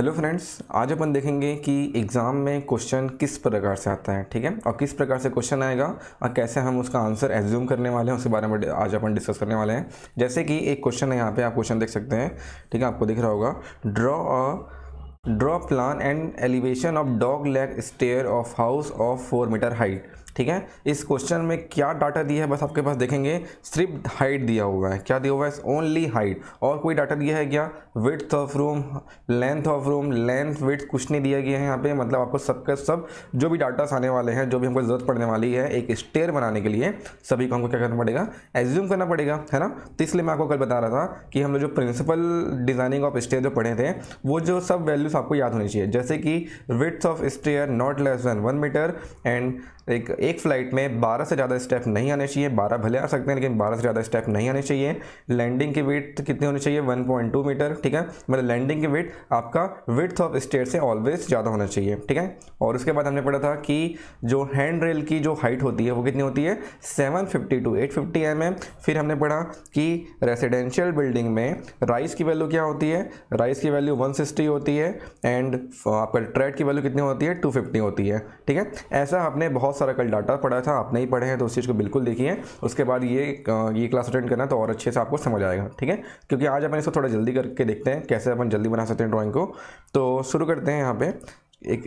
Hello friends आज अपन देखेंगे कि एग्ज़ाम में क्वेश्चन किस प्रकार से आता है ठीक है और किस प्रकार से क्वेश्चन आएगा और कैसे हम उसका आंसर एज्यूम करने वाले हैं उसके बारे में आज अपन डिस्कस करने वाले हैं जैसे कि एक क्वेश्चन है यहाँ पे आप क्वेश्चन देख सकते हैं ठीक है आपको दिख रहा होगा draw a draw plan and elevation of dog leg stair of house of four metre height ठीक है इस क्वेश्चन में क्या डाटा दिया है बस आपके पास देखेंगे सिर्फ हाइट दिया हुआ है क्या दिया हुआ है ओनली हाइट और कोई डाटा दिया है क्या width of room length of room length width कुछ नहीं दिया गया है यहाँ पे मतलब आपको सबके सब जो भी डाटास आने वाले हैं जो भी हमको ज़रूरत पड़ने वाली है एक स्टेयर बनाने के लिए सभी को हमको क्या करना पड़ेगा एज्यूम करना पड़ेगा है ना तो इसलिए मैं आपको कल बता रहा था कि हम लोग जो प्रिंसिपल डिज़ाइनिंग ऑफ स्टेयर जो पढ़े थे वो जो सब वैल्यूज़ आपको याद होनी चाहिए जैसे कि widths of stair not less than one metre and एक एक फ़्लाइट में 12 से ज़्यादा स्टेप नहीं आने चाहिए 12 भले आ सकते हैं लेकिन 12 से ज़्यादा स्टेप नहीं आने चाहिए लैंडिंग की वेट कितनी होनी चाहिए 1.2 मीटर ठीक है मतलब लैंडिंग की वेट आपका विथ ऑफ स्टेट से ऑलवेज ज़्यादा होना चाहिए ठीक है और उसके बाद हमने पढ़ा था कि जो हैंड रेल की जो हाइट होती है वो कितनी होती है seven fifty to eight fifty M M फिर हमने पढ़ा कि रेसिडेंशियल बिल्डिंग में राइस की वैल्यू क्या होती है राइस की वैल्यू वन सिक्सटी होती है एंड आपका ट्रेड की वैल्यू कितनी होती है टू फिफ्टी होती है ठीक है ऐसा आपने बहुत सारा कल डाटा पढ़ा था आप नहीं पढ़े हैं तो उस चीज़ को बिल्कुल देखिए उसके बाद ये ये क्लास अटेंड करना तो और अच्छे से आपको समझ आएगा ठीक है क्योंकि आज अपन इसको थोड़ा जल्दी करके देखते हैं कैसे अपन जल्दी बना सकते हैं ड्रॉइंग को तो शुरू करते हैं यहाँ पे एक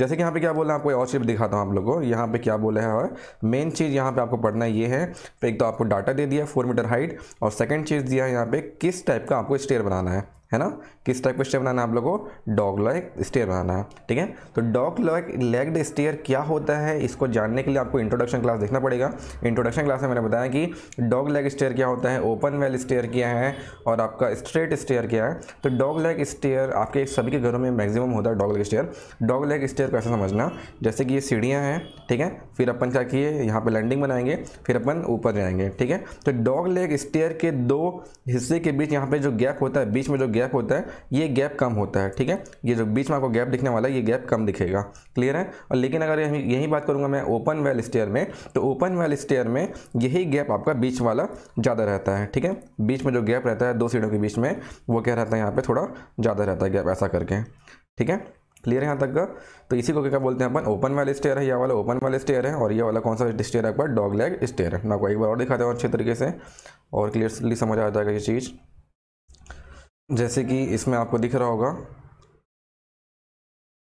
जैसे कि यहाँ पे क्या बोला है आपको और चीज़ दिखाता हूँ आप लोगों को यहाँ पे क्या बोला है और मेन चीज़ यहाँ पे आपको पढ़ना ये है एक तो आपको डाटा दे दिया फोर मीटर हाइट और सेकंड चीज़ दिया है यहाँ पे किस टाइप का आपको स्टेयर बनाना है है ना किस टाइप का स्टेयर बनाना है आप लोगों को डॉग लॉक स्टेयर बनाना है ठीक है तो डॉग लॉक लेग्ड स्टेयर क्या होता है इसको जानने के लिए आपको इंट्रोडक्शन क्लास देखना पड़ेगा इंट्रोडक्शन क्लास में मैंने बताया कि डॉग लेग स्टेयर क्या होता है ओपन वेल स्टेयर क्या है और आपका स्ट्रेट स्टेयर क्या है तो डॉग लेग स्टेयर आपके सभी के घरों में मैक्सिमम होता है dog leg stair dog leg stair कैसे समझना जैसे कि ये सीढ़ियाँ हैं ठीक है फिर अपन क्या किए यहाँ पर लैंडिंग बनाएंगे फिर अपन ऊपर जाएंगे ठीक है तो डॉग लेग स्टेयर के दो हिस्से के बीच यहाँ पर जो गैप होता है बीच में जो गैप गैप होता है ये गैप कम होता है ठीक है ये जो बीच में आपको गैप दिखने वाला है ये गैप कम दिखेगा क्लियर है और लेकिन अगर यही बात करूँगा मैं ओपन वेल स्टेयर में तो ओपन वेल स्टेयर में यही गैप आपका बीच वाला ज़्यादा रहता है ठीक है बीच में जो गैप रहता है दो सीटों के बीच में वो क्या रहता है यहाँ पर थोड़ा ज़्यादा रहता है गैप ऐसा करके ठीक है क्लियर है यहाँ तक का तो इसी को क्या बोलते हैं अपन ओपन वाले स्टेयर है यह वाला ओपन वाले स्टेयर है और ये वाला कौन सा स्टेयर है आपका डॉग लेग स्टेयर है मैं आपको एक बार और दिखाते हैं अच्छे तरीके से और क्लियरली समझ आ जाएगा ये चीज़ जैसे कि इसमें आपको दिख रहा होगा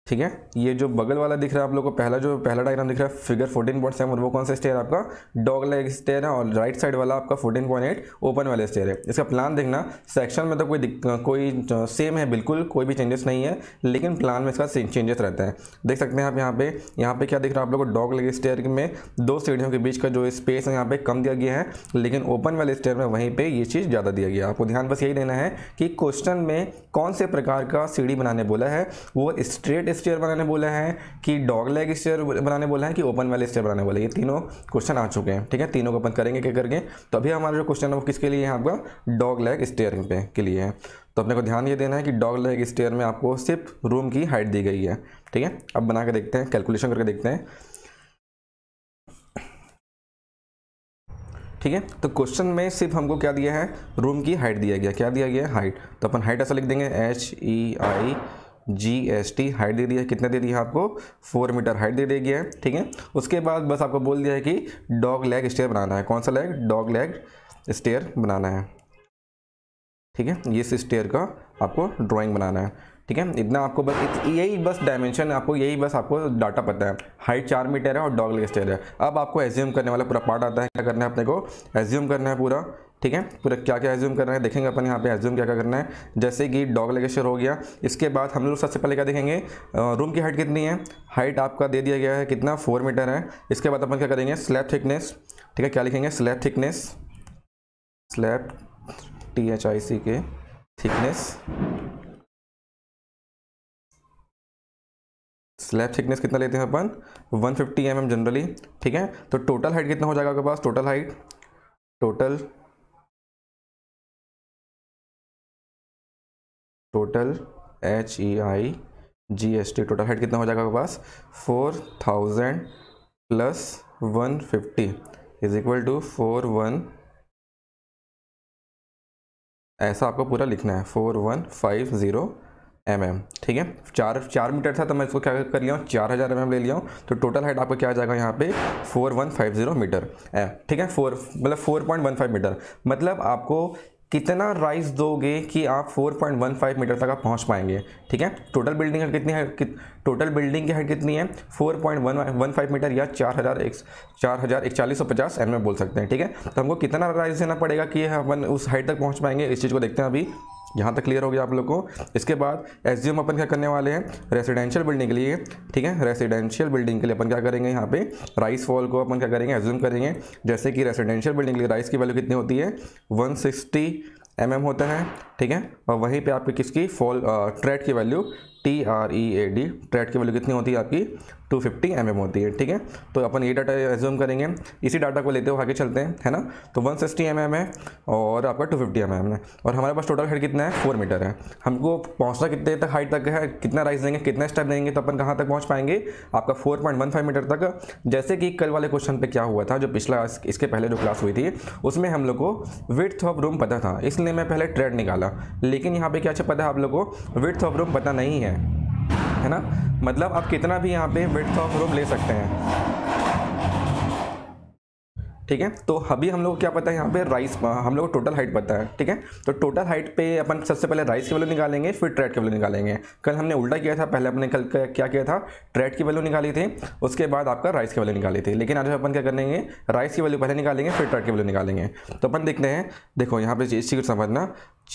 ठीक है ये जो बगल वाला दिख रहा है आप लोगों को पहला जो पहला डायग्राम दिख रहा है फिगर 14.7 वो कौन सा स्टेयर आपका डॉग लेग स्टेयर है और राइट साइड वाला आपका 14.8 ओपन वाले स्टेयर है इसका प्लान देखना सेक्शन में तो कोई कोई सेम है बिल्कुल कोई भी चेंजेस नहीं है लेकिन प्लान में इसका चेंजेस रहता है देख सकते हैं आप यहाँ पे यहाँ पे क्या दिख रहा है आप लोग को डॉग लेग स्टेयर में दो सीढ़ियों के बीच का जो स्पेस है यहाँ पे कम दिया गया है लेकिन ओपन वाले स्टेयर में वहीं पर ये चीज़ ज़्यादा दिया गया आपको ध्यान बस यही देना है कि क्वेश्चन में कौन से प्रकार का सीढ़ी बनाने बोला है वो स्ट्रेट स्टेयर बनाने बोले हैं कि डॉग लेग स्टेयर बनाने बोले हैं कि ओपन वाले स्टेयर बनाने बोले ये तीनों क्वेश्चन आ चुके हैं ठीक है तीनों को अपन करेंगे क्या करके तो अभी हमारा जो क्वेश्चन है वो किसके लिए है आपका डॉग लेग स्टेयर पे के लिए है तो अपने को ध्यान ये देना है कि डॉग लेग स्टेयर में आपको सिर्फ रूम की हाइट दी गई है ठीक है अब बना के देखते हैं कैलकुलेशन करके देखते हैं ठीक है तो क्वेश्चन में सिर्फ हमको क्या दिया है रूम की हाइट दिया गया क्या दिया गया हाइट तो अपन हाइट ऐसा लिख देंगे H E I G S T height दे दिया है कितना दे दिया आपको फोर मीटर हाइट दे दिया गया है ठीक है उसके बाद बस आपको बोल दिया है कि डॉग लेग स्टेयर बनाना है कौन सा लेग डॉग लेग स्टेयर बनाना है ठीक है ये स्टेयर का आपको ड्राइंग बनाना है ठीक है इतना आपको बस यही बस डायमेंशन आपको यही बस आपको डाटा पता है हाइट चार मीटर है और डॉग लेग स्टेयर है अब आपको एज्यूम करने वाला पूरा पार्ट आता है क्या करना है अपने को एज्यूम करना है पूरा ठीक है पूरा क्या क्या एज्यूम करना है देखेंगे अपन यहाँ पे एज्यूम क्या क्या करना है जैसे कि डॉग लेगेचर हो गया इसके बाद हम लोग सबसे पहले क्या देखेंगे रूम की हाइट कितनी है हाइट आपका दे दिया गया है कितना फोर मीटर है इसके बाद अपन क्या करेंगे स्लैब थिकनेस ठीक है क्या लिखेंगे slab thickness slab T H I C के थिकनेस स्लैब थिकनेस कितना लेते हैं अपन 150 फिफ्टी mm जनरली ठीक है तो टोटल हाइट कितना हो जाएगा आपके पास total height total total H E I G S T total head कितना हो जाएगा आपके पास four thousand plus one fifty is equal to four one ऐसा आपको पूरा लिखना है four one five zero M M ठीक है चार चार मीटर था तो मैं इसको क्या कर लिया हूँ चार हज़ार एम एम ले लिया हूँ तो टोटल हाइट आपको क्या आ जाएगा यहाँ पे four one five zero metre M ठीक है फोर मतलब four point one five metre मतलब आपको कितना राइज दोगे कि आप 4.15 मीटर तक आप पहुंच पाएंगे ठीक है टोटल बिल्डिंग हाइट कितनी है कि, टोटल बिल्डिंग की हाइट कितनी है 4.15 मीटर या चार हज़ार एक चार हज़ार चालीस सौ पचास एम बोल सकते हैं ठीक है तो हमको कितना राइज देना पड़ेगा कि अपन उस हाइट तक पहुंच पाएंगे इस चीज़ को देखते हैं अभी यहाँ तक क्लियर हो गया आप लोग को इसके बाद एस अपन क्या करने वाले हैं रेसिडेंशियल बिल्डिंग के लिए ठीक है रेसिडेंशियल बिल्डिंग के लिए अपन क्या करेंगे यहाँ पे राइस फॉल को अपन क्या करेंगे एज्यूम करेंगे जैसे कि रेसिडेंशियल बिल्डिंग के लिए राइस की वैल्यू कितनी होती है वन सिक्सटी एम mm होता है ठीक है और वहीं पर आपकी किसकी फॉल ट्रेड की value T R E A D tread की वैल्यू कितनी होती है आपकी 250 फिफ्टी mm होती है ठीक है तो अपन ये डाटा एज्यूम करेंगे इसी डाटा को लेते हुए आगे चलते हैं है ना तो 160 सिक्सटी mm है और आपका 250 फिफ्टी mm है और हमारे पास टोटल हाइट कितना है फोर मीटर है हमको पहुँचना कितने तक हाइट तक है कितना राइस देंगे कितना स्टेप देंगे तो अपन कहाँ तक पहुँच पाएंगे आपका फोर मीटर तक जैसे कि कल वाले क्वेश्चन पर क्या हुआ था जो पिछला इसके पहले जो क्लास हुई थी उसमें हम लोग को विथ ऑफ रूम पता था इसलिए मैं पहले ट्रेड निकाला लेकिन यहाँ पर क्या अच्छा पता है आप लोग को विथ ऑफ रूम पता नहीं है है ना मतलब आप कितना भी यहाँ पे विथ ऑफ रोप ले सकते हैं ठीक है तो अभी हम लोग क्या पता है यहाँ पे राइस हम लोग टोटल हाइट पता है ठीक है तो टोटल हाइट पे अपन सबसे पहले राइस की वैल्यू निकालेंगे फिर ट्रेड की वैल्यू निकालेंगे कल हमने उल्टा किया था पहले अपने कल क्या किया था ट्रेड की वैल्यू निकाली थी उसके बाद आपका राइस की वैल्यू निकाली थी लेकिन आज अपन क्या करेंगे राइस की वैल्यू पहले निकालेंगे फिर ट्रेड की वैल्यू निकालेंगे तो अपन देखते हैं देखो यहाँ पर इस चीज़ को समझना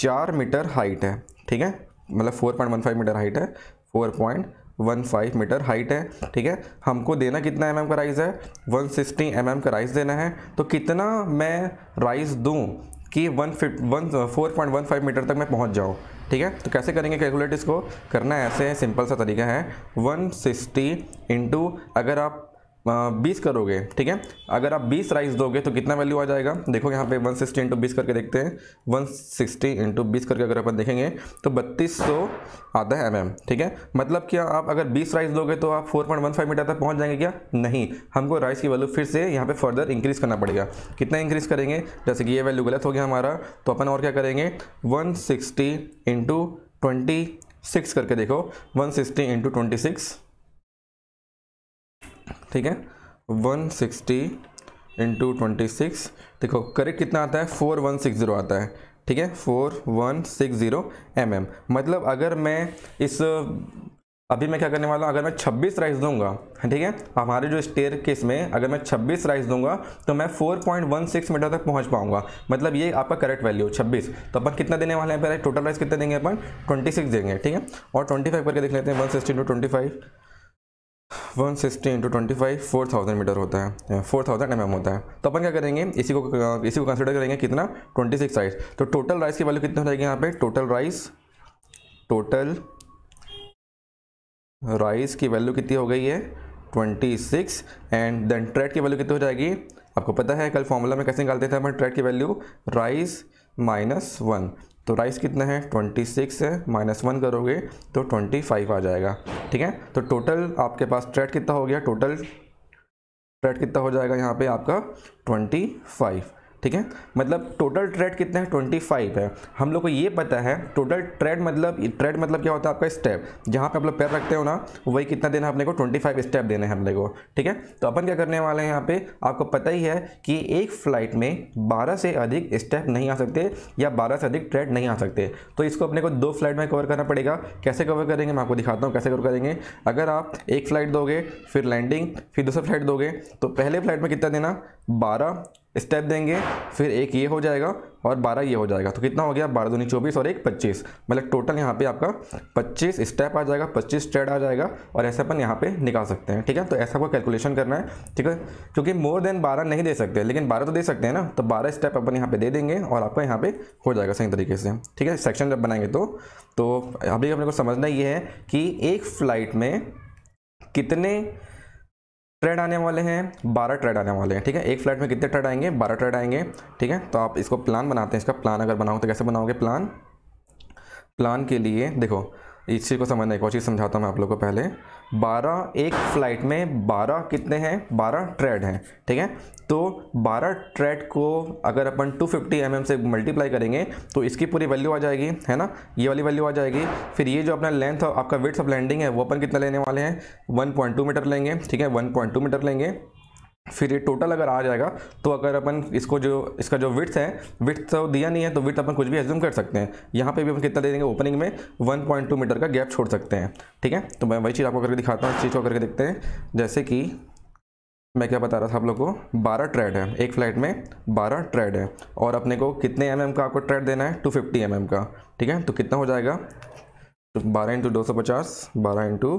चार मीटर हाइट है ठीक है मतलब four point one five metre height है four point one five metre height है ठीक है हमको देना कितना एम mm का राइस है वन सिक्सटी एम mm का राइस देना है तो कितना मैं राइस दूँ कि one fif one four point one five metre तक मैं पहुंच जाऊँ ठीक है तो कैसे करेंगे कैलकुलेट इसको करना ऐसे है सिंपल सा तरीका है वन सिक्सटी इंटू अगर आप बीस करोगे ठीक है अगर आप बीस राइस दोगे तो कितना वैल्यू आ जाएगा देखो यहाँ पे वन सिक्सटी इंटू बीस करके देखते हैं वन सिक्सटी इंटू बीस करके अगर अपन देखेंगे तो बत्तीस सौ आता है एम एम ठीक है मतलब क्या आप अगर बीस राइस दोगे तो आप four point one five metre तक पहुँच जाएंगे क्या नहीं हमको राइस की वैल्यू फिर से यहाँ पर फर्दर इंक्रीज़ करना पड़ेगा कितना इंक्रीज़ करेंगे जैसे कि ये वैल्यू गलत हो गया हमारा तो अपन और क्या करेंगे one sixty into twenty six करके देखो one sixty into twenty six ठीक है 160 सिक्सटी इंटू ट्वेंटी सिक्स देखो करेक्ट कितना आता है फोर वन सिक्स ज़ीरो आता है ठीक है four one six zero M M मतलब अगर मैं इस अभी मैं क्या करने वाला हूँ अगर मैं 26 राइस दूंगा ठीक है हमारे जो स्टेयर केस में अगर मैं 26 राइस दूंगा तो मैं 4.16 मीटर तक पहुँच पाऊँगा मतलब ये आपका करेक्ट वैल्यू 26 तो अपन कितना देने वाले हैं पहले टोटल राइस कितना देंगे अपन 26 देंगे ठीक है और 25 करके देख लेते हैं one sixty to twenty five one sixty into twenty five four thousand metre होता है फोर थाउजेंड एम एम होता है तो अपन क्या करेंगे इसी को इसी को कंसिडर करेंगे कितना ट्वेंटी सिक्स राइस तो टोटल राइस की वैल्यू कितनी हो जाएगी यहाँ पे टोटल राइस टोटल राइस की वैल्यू कितनी हो गई है twenty six and then tread की वैल्यू कितनी हो जाएगी आपको पता है कल फॉर्मूला में कैसे निकालते थे अपन ट्रेड की वैल्यू राइस माइनस वन तो राइस कितना है 26 है माइनस वन करोगे तो 25 आ जाएगा ठीक है तो टोटल आपके पास ट्रेड कितना हो गया टोटल ट्रेड कितना हो जाएगा यहाँ पे आपका 25 ठीक है मतलब टोटल ट्रेड कितने हैं फाइव है हम लोग को ये पता है टोटल ट्रेड मतलब ट्रेड मतलब क्या होता है आपका स्टेप जहाँ पे आप लोग पैर रखते हो ना वही कितना देना है अपने को ट्वेंटी फाइव स्टेप देने हैं हमने को ठीक है तो अपन क्या करने वाले हैं यहाँ पे आपको पता ही है कि एक फ्लाइट में बारह से अधिक स्टेप नहीं आ सकते या बारह से अधिक ट्रेड नहीं आ सकते तो इसको अपने को दो फ्लाइट में कवर करना पड़ेगा कैसे कवर करेंगे मैं आपको दिखाता हूँ कैसे कवर करेंगे अगर आप एक फ्लाइट दोगे फिर लैंडिंग फिर दूसरा फ्लाइट दोगे तो पहले फ्लाइट में कितना देना बारह स्टेप देंगे फिर एक ये हो जाएगा और बारह ये हो जाएगा तो कितना हो गया बारह दूनी चौबीस और एक पच्चीस मतलब टोटल यहाँ पे आपका पच्चीस स्टेप आ जाएगा पच्चीस ट्रेड आ जाएगा और ऐसे अपन यहाँ पे निकाल सकते हैं ठीक है तो ऐसा आपको कैलकुलेशन करना है ठीक है क्योंकि मोर देन बारह नहीं दे सकते लेकिन बारह तो दे सकते हैं ना तो बारह स्टेप अपन यहाँ पर दे देंगे और आपका यहाँ पर हो जाएगा सही तरीके से ठीक है सेक्शन जब बनाएंगे तो तो अभी अपने को समझना ये है कि एक फ्लाइट में कितने ट्रेड आने वाले हैं बारह ट्रेड आने वाले हैं ठीक है एक फ्लैट में कितने ट्रेड आएंगे बारह ट्रेड आएंगे ठीक है तो आप इसको प्लान बनाते हैं इसका प्लान अगर बनाओ तो कैसे बनाओगे प्लान प्लान के लिए देखो इस चीज़ को समझना एक और चीज़ समझाता हूँ मैं आप लोग को पहले बारह एक फ़्लाइट में बारह कितने हैं बारह ट्रेड हैं ठीक है तो बारह ट्रेड को अगर अपन टू फिफ्टी एम एम से मल्टीप्लाई करेंगे तो इसकी पूरी वैल्यू आ जाएगी है ना ये वाली वैल्यू आ जाएगी फिर ये जो अपना लेंथ आपका वेट्स ऑफ लैंडिंग है वो अपन कितना लेने वाले हैं वन पॉइंट टू मीटर लेंगे ठीक है वन पॉइंट टू मीटर लेंगे फिर ये टोटल अगर आ जाएगा तो अगर अपन इसको जो इसका जो विथ है विथ तो दिया नहीं है तो विथ अपन कुछ भी एज्यूम कर सकते हैं यहाँ पे भी हम कितना दे देंगे ओपनिंग में 1.2 मीटर का गैप छोड़ सकते हैं ठीक है तो मैं वही चीज़ आपको करके दिखाता हूँ इस चीज़ को करके देखते हैं जैसे कि मैं क्या बता रहा था आप लोग को बारह ट्रेड है एक फ्लाइट में बारह ट्रेड है और अपने को कितने एम mm का आपको ट्रेड देना है टू फिफ्टी mm का ठीक है तो कितना हो जाएगा तो बारह इंटू दो सौ पचास बारह इंटू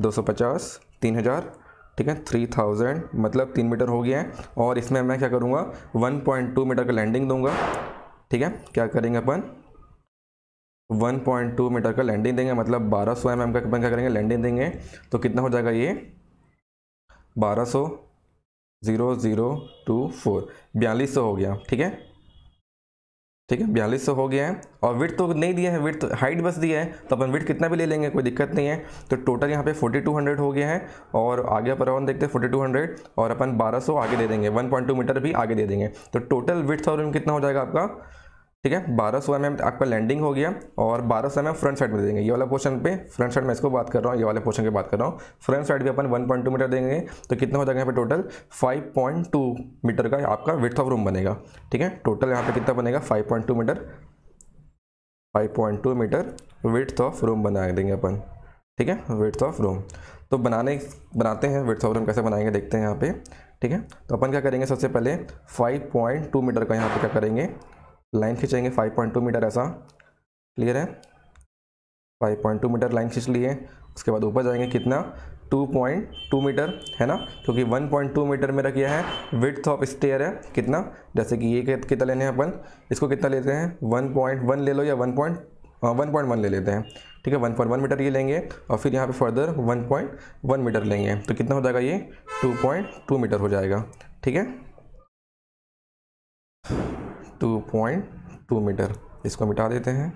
दो सौ पचास तीन हज़ार ठीक है थ्री थाउजेंड मतलब तीन मीटर हो गया है और इसमें मैं क्या करूँगा वन पॉइंट टू मीटर का लैंडिंग दूंगा ठीक है क्या करेंगे अपन वन पॉइंट टू मीटर का लैंडिंग देंगे मतलब बारह सौ एम एम का अपन क्या करेंगे लैंडिंग देंगे तो कितना हो जाएगा ये बारह सौ ज़ीरो ज़ीरो टू फोर बयालीस सौ हो गया ठीक है ठीक है बयालीस सौ हो गया है और विथ तो नहीं दिया है विथ तो हाइट बस दिया है तो अपन विथ कितना भी ले लेंगे कोई दिक्कत नहीं है तो टोटल यहाँ पे 4200 हो गया है और आगे अपन अराउंड देखते हैं 4200 और अपन 1200 आगे दे देंगे 1.2 मीटर भी आगे दे देंगे तो टोटल विथ और रूम कितना हो जाएगा आपका ठीक है बारह सौ एम आपका लैंडिंग हो गया और बारह सौ एम फ्रंट साइड में देंगे ये वाला पोर्शन पे फ्रंट साइड में इसको बात कर रहा हूँ ये वाले पोर्शन की बात कर रहा हूँ फ्रंट साइड भी अपन वन पॉइंट टू मीटर देंगे तो कितना हो जाएगा यहाँ पे total five point two metre का आपका विथ ऑफ रूम बनेगा ठीक है टोटल यहाँ पर कितना बनेगा five point two metre five point two metre width of room बना देंगे अपन ठीक है विथ ऑफ रूम तो बनाने बनाते हैं विथ ऑफ रूम कैसे बनाएंगे देखते हैं यहाँ पे ठीक है तो अपन क्या करेंगे सबसे पहले 5.2 मीटर का यहाँ पे क्या करेंगे लाइन खींचेंगे 5.2 मीटर ऐसा क्लियर है 5.2 मीटर लाइन खींच लिए उसके बाद ऊपर जाएंगे कितना 2.2 मीटर है ना क्योंकि 1.2 मीटर मेरा किया है विथ ऑफ स्टेयर है कितना जैसे कि ये कितना लेने हैं अपन इसको कितना लेते हैं 1.1 ले लो या 1. वन पॉइंट वन ले लेते हैं ठीक है वन पॉइंट वन मीटर ये लेंगे और फिर यहाँ पे further one point one metre लेंगे तो कितना हो जाएगा ये टू पॉइंट टू मीटर हो जाएगा ठीक है टू पॉइंट टू मीटर इसको मिटा देते हैं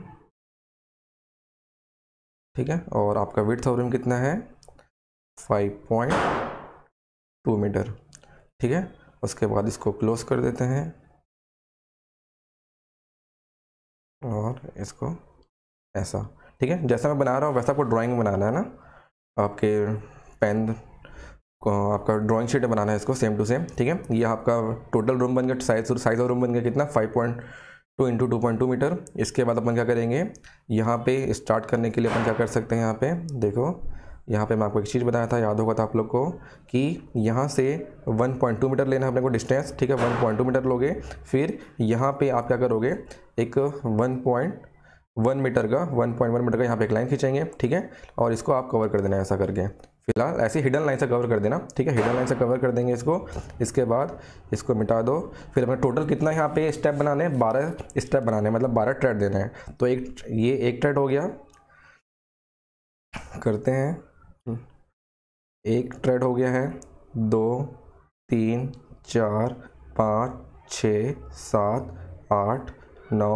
ठीक है और आपका विथ ऑफ रूम कितना है फाइव पॉइंट टू मीटर ठीक है उसके बाद इसको क्लोज कर देते हैं और इसको ऐसा ठीक है जैसा मैं बना रहा हूँ वैसा आपको ड्राइंग बनाना है ना आपके पेन आपका ड्राइंग शीट बनाना है इसको सेम टू सेम ठीक है ये आपका टोटल रूम बन गया साइज साइज ऑफ रूम बन गया कितना five point two into two point two metre इसके बाद अपन क्या करेंगे यहाँ पे स्टार्ट करने के लिए अपन क्या कर सकते हैं यहाँ पे देखो यहाँ पे मैं आपको एक चीज़ बताया था याद होगा था आप लोग को कि यहाँ से 1.2 मीटर लेना है अपने को डिस्टेंस ठीक है 1.2 मीटर लोगे फिर यहाँ पे आप क्या करोगे एक 1.1 मीटर का 1.1 मीटर का यहाँ पे एक लाइन खींचेंगे ठीक है और इसको आप कवर कर देना है ऐसा करके फिलहाल ऐसे हिडन लाइन से कवर कर देना ठीक है हिडन लाइन से कवर कर देंगे इसको इसके बाद इसको मिटा दो फिर हमें टोटल कितना यहाँ पे स्टेप बनाने हैं बारह स्टेप बनाने मतलब बारह ट्रेड देना है तो एक ये एक ट्रेड हो गया करते हैं एक ट्रेड हो गया है दो तीन चार पाँच छ सात आठ नौ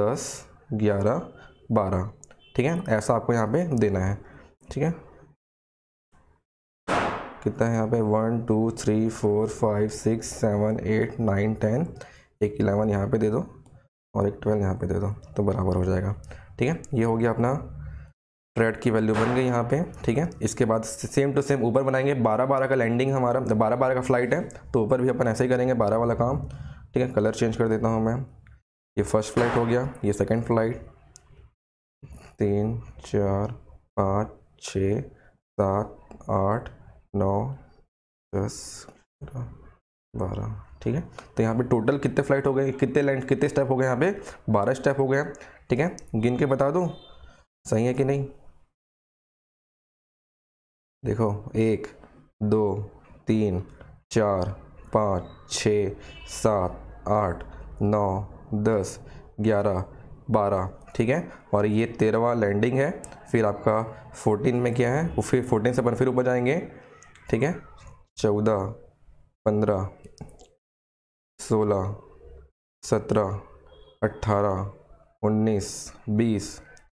दस ग्यारह बारह ठीक है ऐसा आपको यहाँ पे देना है ठीक है कितना है यहाँ पे one two three four five six seven eight nine ten एक इलेवन यहाँ पे दे दो और एक ट्वेल्व यहाँ पे दे दो तो बराबर हो जाएगा ठीक है ये हो गया अपना ट्रेड की वैल्यू बन गई यहाँ पे ठीक है इसके बाद सेम टू सेम ऊपर बनाएंगे बारह बारह का लैंडिंग हमारा बारह बारह का फ्लाइट है तो ऊपर भी अपन ऐसे ही करेंगे बारह वाला काम ठीक है कलर चेंज कर देता हूँ मैं ये फर्स्ट फ्लाइट हो गया ये सेकेंड फ्लाइट तीन चार पाँच छः सात आठ नौ दस बारह ठीक है तो यहाँ पे टोटल कितने फ्लाइट हो गए कितने लैंड कितने स्टेप हो गए यहाँ पे बारह स्टेप हो गए ठीक है गिन के बता दो सही है कि नहीं देखो एक दो तीन चार पाँच छ सात आठ नौ दस ग्यारह बारह ठीक है और ये तेरहवा लैंडिंग है फिर आपका फोर्टीन में क्या है वो फिर फोर्टीन से अपन फिर ऊपर जाएंगे ठीक है चौदह पंद्रह सोलह सत्रह अट्ठारह उन्नीस बीस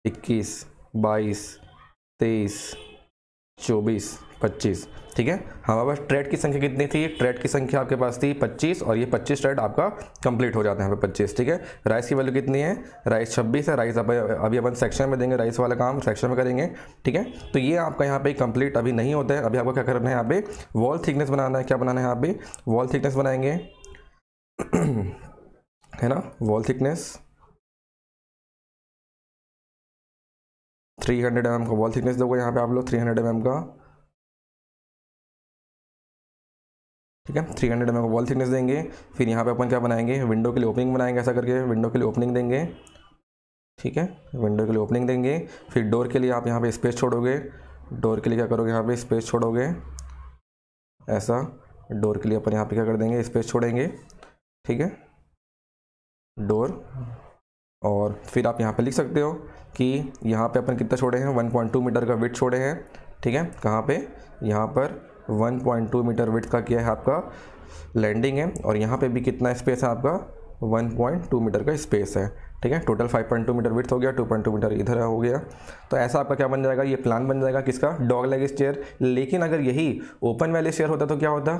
इक्कीस बाईस तेईस चौबीस पच्चीस ठीक है हमारे पास ट्रेड की संख्या कितनी थी ट्रेड की संख्या आपके पास थी पच्चीस और ये पच्चीस ट्रेड आपका कंप्लीट हो जाता है यहाँ पे पच्चीस ठीक है राइस की वैल्यू कितनी है राइस छब्बीस है राइस आप अभी अपन सेक्शन में देंगे राइस वाला काम सेक्शन में करेंगे ठीक है तो ये आपका यहाँ पे कंप्लीट अभी नहीं होता है अभी आपको क्या करना है यहाँ पे वॉल थिकनेस बनाना है क्या बनाना है यहाँ पे वॉल थिकनेस बनाएंगे है ना wall thickness three hundred M M का वॉल थिकनेस दोगे यहाँ पे आप लोग थ्री हंड्रेड एम एम का ठीक है three hundred M wall thickness देंगे फिर यहाँ पे अपन क्या बनाएंगे विंडो के लिए ओपनिंग बनाएंगे ऐसा करके विंडो के लिए ओपनिंग देंगे ठीक है विंडो के लिए ओपनिंग देंगे फिर डोर के लिए आप यहाँ पे स्पेस छोड़ोगे डोर के लिए क्या करोगे यहाँ पे स्पेस छोड़ोगे ऐसा डोर के लिए अपन यहाँ पे क्या कर देंगे स्पेस छोड़ेंगे ठीक है डोर और फिर आप यहाँ पे लिख सकते हो कि यहाँ पे अपन कितना छोड़े हैं 1.2 मीटर का विथ छोड़े हैं ठीक है कहाँ पे यहाँ पर 1.2 मीटर विथ का किया है आपका लैंडिंग है और यहाँ पे भी कितना स्पेस है आपका 1.2 मीटर का स्पेस है ठीक है टोटल 5.2 मीटर विथ हो गया 2.2 मीटर इधर हो गया तो ऐसा आपका क्या बन जाएगा ये प्लान बन जाएगा किसका डॉग लेग स्टेयर लेकिन अगर यही ओपन वाले स्टेयर होता तो क्या होता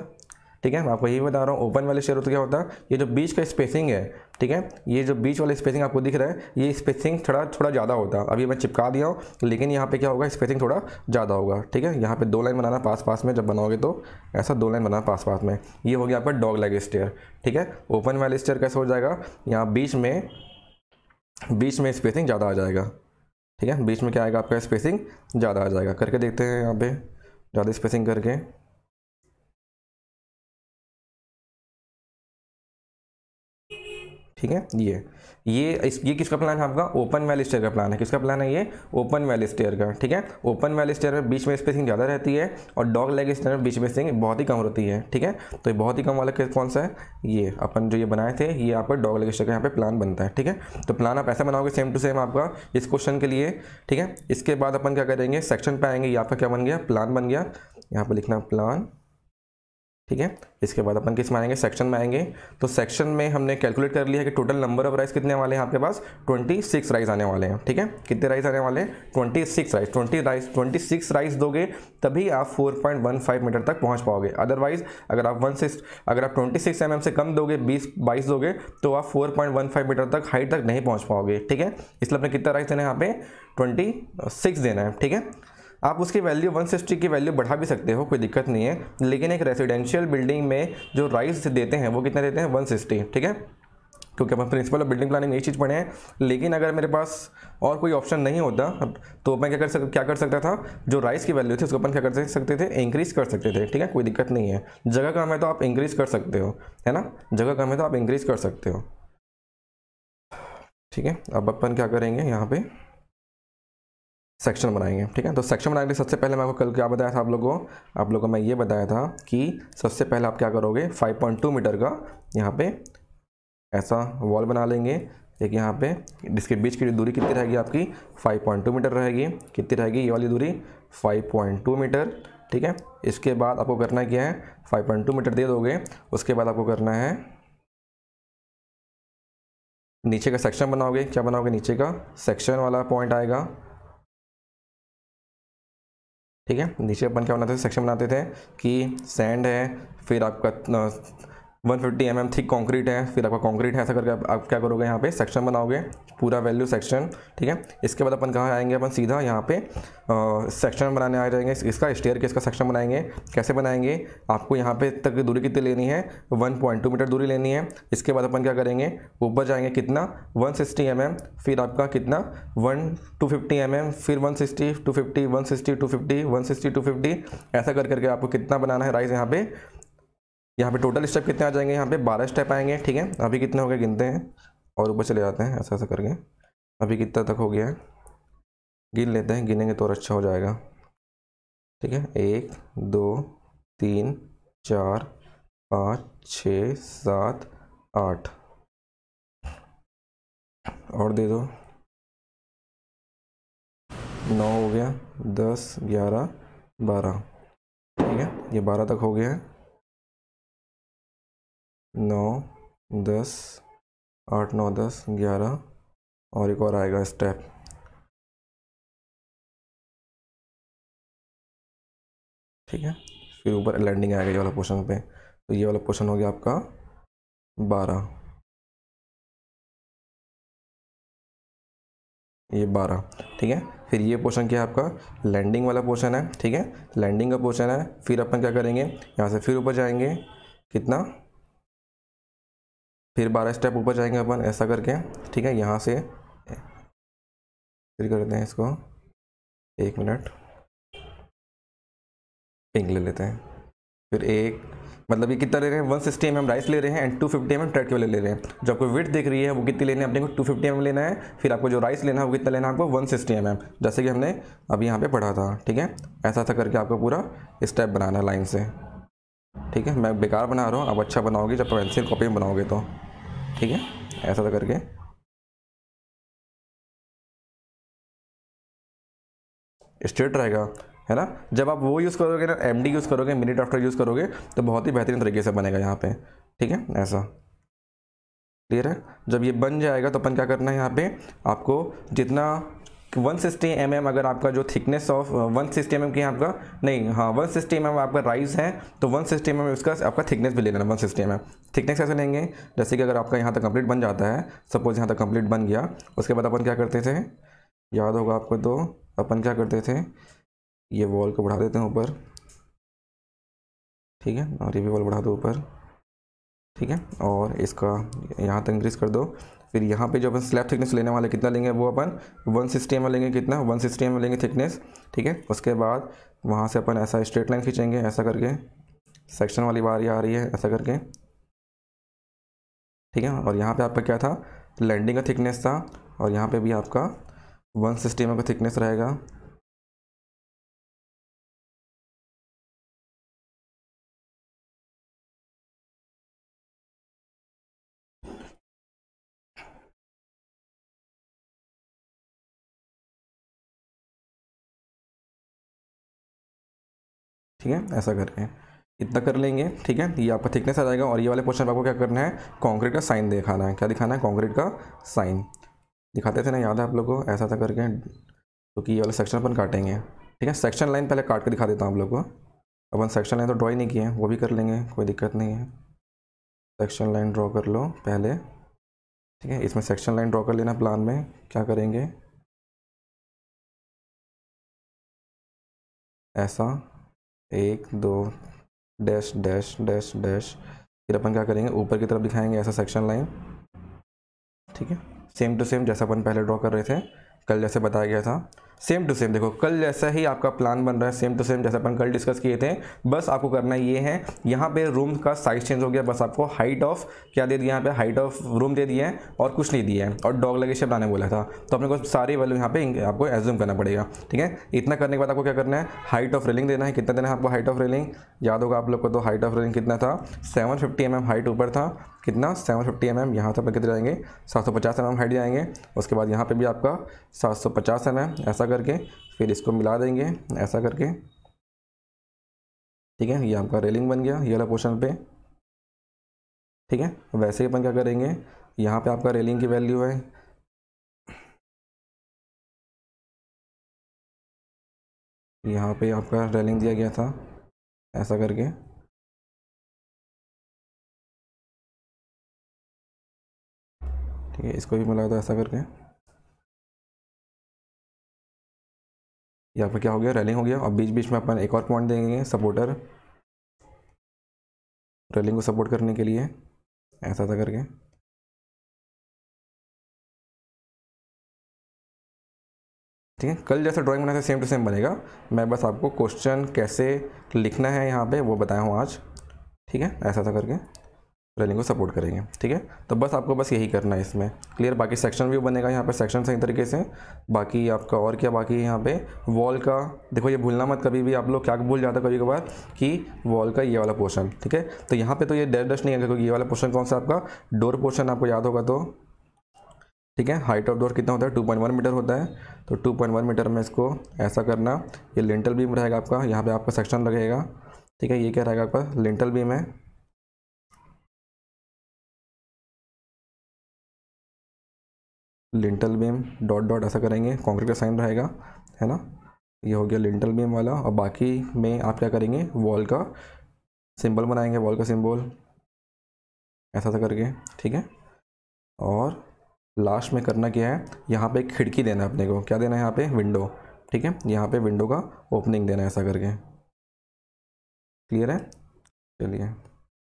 ठीक है मैं आपको यही बता रहा हूँ ओपन वाले शेयर तो क्या होता है ये जो बीच का स्पेसिंग है ठीक है ये जो बीच वाला स्पेसिंग आपको दिख रहा है ये स्पेसिंग थोड़ा थोड़ा ज़्यादा होता है अभी मैं चिपका दिया हूँ लेकिन यहाँ पे क्या होगा स्पेसिंग थोड़ा ज़्यादा होगा ठीक है यहाँ पे दो लाइन बनाना पास पास में जब बनाओगे तो ऐसा दो लाइन बनाना पास पास में ये हो गया आपका डॉग लेग स्टेयर ठीक है ओपन वाले स्टेयर कैसे हो जाएगा यहाँ बीच में बीच में स्पेसिंग ज़्यादा आ जाएगा ठीक है बीच में क्या आएगा आपका स्पेसिंग ज़्यादा आ जाएगा करके देखते हैं यहाँ पर ज़्यादा स्पेसिंग करके ठीक है ये ये इस ये किसका प्लान है आपका ओपन वैली स्टेयर का प्लान है किसका प्लान है ये ओपन वैली स्टेयर का ठीक है ओपन वैली स्टेयर में बीच में स्पेसिंग ज़्यादा रहती है और डॉग लेग स्टेयर में बीच में स्पेसिंग बहुत ही कम होती है ठीक है तो ये बहुत ही कम वाला कौन सा है ये अपन जो ये बनाए थे ये यहाँ पर डॉग लेग स्टेयर का यहाँ पर प्लान बनता है ठीक है तो प्लान आप ऐसा बनाओगे सेम टू सेम आपका इस क्वेश्चन के लिए ठीक है इसके बाद अपन क्या करेंगे सेक्शन पर आएंगे ये आपका क्या बन गया प्लान बन गया यहाँ पर लिखना प्लान ठीक है इसके बाद अपन किस में आएंगे सेक्शन में आएंगे तो सेक्शन में हमने कैलकुलेट कर लिया कि टोटल नंबर ऑफ राइस कितने वाले हैं आपके पास 26 राइस आने वाले हैं ठीक है कितने राइस आने वाले हैं 26 rise twenty rise six rise दोगे तभी आप 4.15 मीटर तक पहुंच पाओगे अदरवाइज अगर आप वन सिक्स अगर आप ट्वेंटी सिक्स mm से कम दोगे बीस बाईस दोगे तो आप फोर मीटर तक हाइट तक नहीं पहुँच पाओगे ठीक है इसलिए अपने कितना राइस देना है यहाँ पे ट्वेंटी देना है ठीक है आप उसकी वैल्यू 160 की वैल्यू बढ़ा भी सकते हो कोई दिक्कत नहीं है लेकिन एक रेजिडेंशियल बिल्डिंग में जो राइस देते हैं वो कितना देते हैं 160 ठीक है क्योंकि अपन प्रिंसिपल ऑफ बिल्डिंग प्लानिंग यही चीज़ पढ़े हैं लेकिन अगर मेरे पास और कोई ऑप्शन नहीं होता तो मैं क्या कर सक क्या कर सकता था जो राइस की वैल्यू थी उसको अपन क्या कर सकते थे इंक्रीज़ कर सकते थे ठीक है कोई दिक्कत नहीं है जगह कम है तो आप इंक्रीज़ कर सकते हो है ना जगह कम है तो आप इंक्रीज़ कर सकते हो ठीक है अब अपन क्या करेंगे यहाँ पर सेक्शन बनाएंगे ठीक है तो सेक्शन बनाने के लिए सबसे पहले मैं आपको कल क्या बताया था आप लोगों को आप लोगों को मैं ये बताया था कि सबसे पहले आप क्या करोगे 5.2 मीटर का यहाँ पे ऐसा वॉल बना लेंगे एक यहाँ पे जिसके बीच की दूरी कितनी रहेगी आपकी 5.2 मीटर रहेगी कितनी रहेगी ये वाली दूरी फाइव मीटर ठीक है इसके बाद आपको करना क्या है फाइव मीटर दे दोगे उसके बाद आपको करना है नीचे का सेक्शन बनाओगे क्या बनाओगे नीचे का सेक्शन वाला पॉइंट आएगा ठीक है नीचे अपन क्या बनाते थे सेक्शन बनाते थे कि सैंड है फिर आपका one fifty M M thick concrete है फिर आपका कॉन्क्रीट है ऐसा करके आप, आप क्या करोगे यहाँ पे सेक्शन बनाओगे पूरा वैल्यू सेक्शन ठीक है इसके बाद अपन कहाँ आएंगे अपन सीधा यहाँ पे सेक्शन बनाने आ जाएंगे इसका स्टेयर के इसका सेक्शन बनाएंगे कैसे बनाएंगे आपको यहाँ पे तक दूरी कितनी लेनी है वन पॉइंट टू मीटर दूरी लेनी है इसके बाद अपन क्या करेंगे ऊपर जाएंगे कितना वन सिक्सटी एम एम फिर आपका कितना one two fifty M M फिर one sixty two fifty one sixty two fifty one sixty two fifty ऐसा कर करके आपको कितना बनाना है राइस यहाँ पे यहाँ पे टोटल स्टेप कितने आ जाएंगे यहाँ पे बारह स्टेप आएंगे ठीक है अभी कितने हो गए गिनते हैं और ऊपर चले जाते हैं ऐसा ऐसा करके अभी कितना तक हो गया है गिन लेते हैं गिनेंगे तो और अच्छा हो जाएगा ठीक है एक दो तीन चार पाँच छ सात आठ और दे दो नौ हो गया दस ग्यारह बारह ठीक है ये बारह तक हो गया है नौ दस आठ नौ दस ग्यारह और एक और आएगा स्टेप ठीक है फिर ऊपर लैंडिंग आएगा ये वाला पोर्शन पे तो ये वाला पोर्शन हो गया आपका बारह ये बारह ठीक है फिर ये पोर्शन क्या है आपका लैंडिंग वाला पोर्शन है ठीक है लैंडिंग का पोर्शन है फिर अपन क्या करेंगे यहाँ से फिर ऊपर जाएंगे कितना फिर बारह स्टेप ऊपर जाएंगे अपन ऐसा करके ठीक है यहाँ से फिर करते हैं इसको एक मिनट पिंक ले लेते हैं फिर एक मतलब ये कितना ले रहे हैं वन सिक्सटी एम राइस ले रहे हैं and two fifty M tread क्यों ले ले रहे हैं जो आपको वेट देख रही है वो कितनी लेनी है अपने को टू फिफ्टी एम लेना है फिर आपको जो राइस लेना है वो कितना लेना है आपको वन सिक्सटी एम जैसे कि हमने अभी यहाँ पे पढ़ा था ठीक है ऐसा ऐसा करके आपको पूरा स्टेप बनाना है लाइन से ठीक है मैं बेकार बना रहा हूँ आप अच्छा बनाओगे जब पेंसिल कॉपी में बनाओगे तो ठीक है ऐसा तो करके स्ट्रेट रहेगा है ना जब आप वो यूज़ करोगे ना एम यूज़ करोगे मिनट आफ्टर यूज़ करोगे तो बहुत ही बेहतरीन तरीके से बनेगा यहाँ पे ठीक है ऐसा क्लियर है जब ये बन जाएगा तो अपन क्या करना है यहाँ पे आपको जितना वन सिक्सटी एम एम अगर आपका जो thickness of one sixty M M की आपका नहीं हाँ वन सिक्सटी एम एम आपका राइज है तो वन सिक्सटी एम एम उसका आपका थिकनेस भी ले लेना one sixty M M thickness कैसे लेंगे जैसे कि अगर आपका यहाँ तक कंप्लीट बन जाता है सपोज यहाँ तक कंप्लीट बन गया उसके बाद अपन क्या करते थे याद होगा आपको तो अपन क्या करते थे ये वॉल को बढ़ा देते हैं ऊपर ठीक है और ये भी वॉल बढ़ा दो ऊपर ठीक है और इसका यहाँ तक इंक्रीज़ कर दो फिर यहाँ पे जो अपन स्लैब थिकनेस लेने वाले कितना लेंगे वो अपन वन सिक्सटी में लेंगे कितना वन सिक्सटी में लेंगे थिकनेस ठीक है उसके बाद वहाँ से अपन ऐसा स्ट्रेट लाइन खींचेंगे ऐसा करके सेक्शन वाली बार ये आ रही है ऐसा करके ठीक है और यहाँ पे आपका क्या था लैंडिंग का थिकनेस था और यहाँ पे भी आपका वन सिक्सटी एम का थिकनेस रहेगा ठीक है ऐसा करके इतना कर लेंगे ठीक है ये आपका थिकनेस आ जाएगा और ये वाले क्वेश्चन आपको क्या करना है कॉन्क्रीट का साइन दिखाना है क्या दिखाना है कॉन्क्रीट का साइन दिखाते थे ना याद है आप लोग को ऐसा था करके क्योंकि तो ये वाला सेक्शन अपन काटेंगे ठीक है सेक्शन लाइन पहले काट के दिखा देता हूँ आप लोग को अपन सेक्शन लाइन तो ड्रॉ ही नहीं किए हैं वो भी कर लेंगे कोई दिक्कत नहीं है सेक्शन लाइन ड्रॉ कर लो पहले ठीक है इसमें सेक्शन लाइन ड्रॉ कर लेना प्लान में क्या करेंगे ऐसा एक दो डैश डैश डैश डैश फिर अपन क्या करेंगे ऊपर की तरफ दिखाएंगे ऐसा सेक्शन लाइन ठीक है सेम टू सेम जैसा अपन पहले ड्रॉ कर रहे थे कल जैसे बताया गया था सेम टू सेम देखो कल जैसा ही आपका प्लान बन रहा है सेम टू सेम जैसा अपन कल डिस्कस किए थे बस आपको करना ये है यहाँ पे रूम का साइज चेंज हो गया बस आपको हाइट ऑफ क्या दे दिया यहाँ पे हाइट ऑफ रूम दे दिया है और कुछ नहीं दिया है और डॉग लगेशन बनाने बोला था तो अपने को सारे वैल्यू यहाँ पे आपको एज्यूम करना पड़ेगा ठीक है इतना करने के बाद आपको क्या करना है हाइट ऑफ रेलिंग देना है कितना देना है आपको हाइट ऑफ रेलिंग याद होगा आप लोग को तो हाइट ऑफ रेलिंग कितना था सेवन फिफ्टी एम हाइट ऊपर था कितना सेवन फिफ्टी एम एम यहाँ से कितने जाएंगे सात सौ पचास एम एम हाइट जाएंगे उसके बाद यहाँ पे भी आपका सात सौ पचास एम mm, एम ऐसा करके फिर इसको मिला देंगे ऐसा करके ठीक है ये आपका रेलिंग बन गया ये वाला पोर्शन पे ठीक है वैसे ही अपन क्या करेंगे यहाँ पे आपका रेलिंग की वैल्यू है यहाँ पे आपका रेलिंग दिया गया था ऐसा करके ठीक है इसको भी मिला दो ऐसा करके यहाँ पर क्या हो गया रेलिंग हो गया और बीच बीच में अपन एक और पॉइंट देंगे सपोर्टर रेलिंग को सपोर्ट करने के लिए ऐसा था करके ठीक है कल जैसा ड्राइंग बनाया था सेम टू सेम बनेगा मैं बस आपको क्वेश्चन कैसे लिखना है यहाँ पे वो बताया हूँ आज ठीक है ऐसा था करके रनिंग को सपोर्ट करेंगे ठीक है तो बस आपको बस यही करना है इसमें क्लियर बाकी सेक्शन व्यू बनेगा यहाँ पर सेक्शन सही तरीके से बाकी आपका और क्या बाकी यहाँ पे वॉल का देखो ये भूलना मत कभी भी आप लोग क्या भूल जाते कभी कभार कि वॉल का ये वाला पोर्शन ठीक है तो यहाँ पे तो ये डेड डस्ट नहीं है क्योंकि ये वाला पोर्शन कौन सा आपका डोर पोर्शन आपको याद होगा तो ठीक है हाइट ऑफ डोर कितना होता है टू पॉइंट वन मीटर होता है तो टू पॉइंट वन मीटर में इसको ऐसा करना ये लेंटल बीम रहेगा आपका यहाँ पे आपका सेक्शन लगेगा ठीक है ये क्या रहेगा आपका लिंटल बीम है लिंटल बीम डॉट डॉट ऐसा करेंगे कॉन्क्रीट का साइन रहेगा है ना ये हो गया लिंटल बीम वाला और बाकी में आप क्या करेंगे वॉल का सिंबल बनाएंगे वॉल का सिंबल ऐसा ऐसा करके ठीक है और लास्ट में करना क्या है यहाँ पे खिड़की देना है अपने को क्या देना है यहाँ पे विंडो ठीक है यहाँ पे विंडो का ओपनिंग देना है ऐसा करके क्लियर है चलिए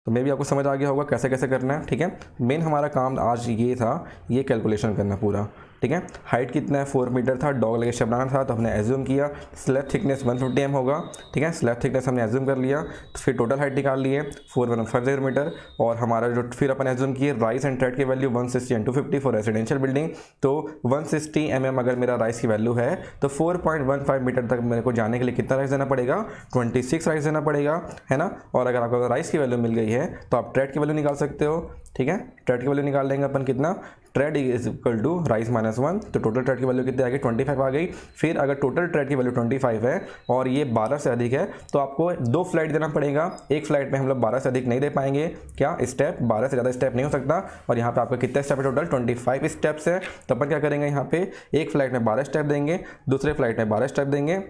तो मे भी आपको समझ आ गया होगा कैसे कैसे करना है ठीक है मेन हमारा काम आज ये था ये कैलकुलेशन करना पूरा ठीक है हाइट कितना है फोर मीटर था डॉग लगे से था तो हमने एज्यूम किया slab thickness one fifty M होगा ठीक है स्लैब थिकनेस हमने एज्यूम कर लिया तो फिर टोटल हाइट निकाल लिए four one five zero metre और हमारा जो फिर अपन एज्यूम किए राइस एंड ट्रेड की value one sixty and two fifty for residential building तो वन सिक्सटी एम एम अगर मेरा राइस की वैल्यू है तो four point one five metre तक मेरे को जाने के लिए कितना राइस देना पड़ेगा ट्वेंटी सिक्स राइस देना पड़ेगा है ना और अगर आपको राइस की वैल्यू मिल गई है तो आप ट्रेड की वैल्यू निकाल सकते हो ठीक है ट्रेड की वैल्यू निकाल लेंगे अपन कितना tread is equal to rise minus one तो टोटल ट्रेड की वैल्यू कितनी आ गई ट्वेंटी फाइव आ गई फिर अगर टोटल ट्रेड की वैल्यू ट्वेंटी फाइव है और ये बारह से अधिक है तो आपको दो फ्लाइट देना पड़ेगा एक फ्लाइट में हम लोग बारह से अधिक नहीं दे पाएंगे क्या स्टेप बारह से ज़्यादा स्टेप नहीं हो सकता और यहाँ पर आपका कितने स्टेप है टोटल ट्वेंटी फाइव स्टेप्स है तो अपन क्या करेंगे यहाँ पे एक फ्लाइट में बारह स्टेप देंगे दूसरे फ्लाइट में बारह स्टेप देंगे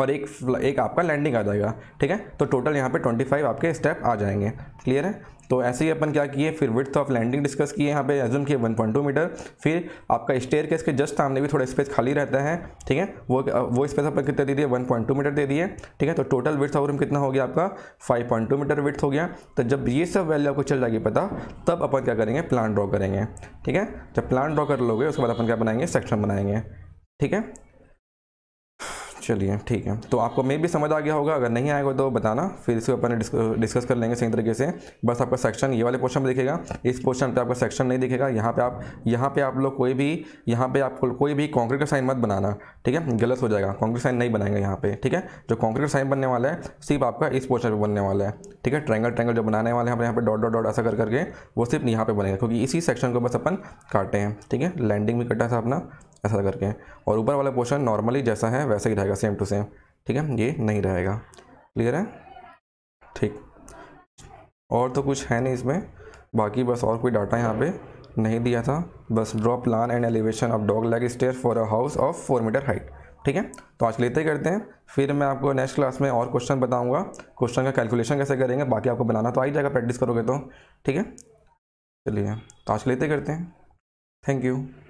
और एक एक आपका लैंडिंग आ जाएगा ठीक है तो टोटल यहाँ पे 25 आपके स्टेप आ जाएंगे क्लियर है तो ऐसे ही अपन क्या किए फिर विथ ऑफ लैंडिंग डिस्कस किए यहाँ पे एजम किए 1.2 मीटर फिर आपका स्टेयर केस के जस्ट सामने भी थोड़ा स्पेस खाली रहता है ठीक है वो वो स्पेस अपन कितना दे दिए 1.2 मीटर दे दिए ठीक है तो टोटल विथ ऑफ रूम कितना हो गया आपका 5.2 मीटर विथ हो गया तो जब ये सब वैल्यू आपको चल जाएगी पता तब अपन क्या करेंगे प्लान ड्रॉ करेंगे ठीक है जब प्लान ड्रॉ कर लोगे उसके बाद अपन क्या बनाएंगे सेक्शन बनाएंगे ठीक है चलिए ठीक है तो आपको मे भी समझ आ गया होगा अगर नहीं आएगा तो बताना फिर इसको अपन डिस्कस कर लेंगे सही तरीके से बस आपका सेक्शन ये वाले पोर्शन में दिखेगा इस पोर्शन पे आपका सेक्शन नहीं दिखेगा यहाँ पे आप यहाँ पे आप लोग कोई भी यहाँ पे आपको कोई भी कॉन्क्रीट का साइन मत बनाना ठीक है गलत हो जाएगा कॉन्क्रीट साइन नहीं बनाएंगे यहाँ पे ठीक है जो कॉन्क्रीट साइन बनने वाला है सिर्फ आपका इस पोर्शन पर बनने वाला है ठीक है ट्रैंगल ट्रैंगल जो बनाने वाले हैं यहाँ पर डॉट डॉट डॉट ऐसा कर करके वो सिर्फ यहाँ पर बनेगा क्योंकि इसी सेक्शन को बस अपन काटे हैं ठीक है लैंडिंग भी कटा था अपना ऐसा करके और ऊपर वाला पोर्शन नॉर्मली जैसा है वैसा ही रहेगा सेम टू सेम ठीक है ये नहीं रहेगा क्लियर है ठीक और तो कुछ है नहीं इसमें बाकी बस और कोई डाटा यहाँ पे नहीं दिया था बस draw plan and elevation of dog leg stair for a house of four metre height ठीक है तो आज लेते करते हैं फिर मैं आपको नेक्स्ट क्लास में और क्वेश्चन बताऊंगा क्वेश्चन का कैलकुलेशन कैसे करेंगे बाकी आपको बनाना तो आ ही जाएगा प्रैक्टिस करोगे तो ठीक है चलिए तो आज लेते करते हैं थैंक यू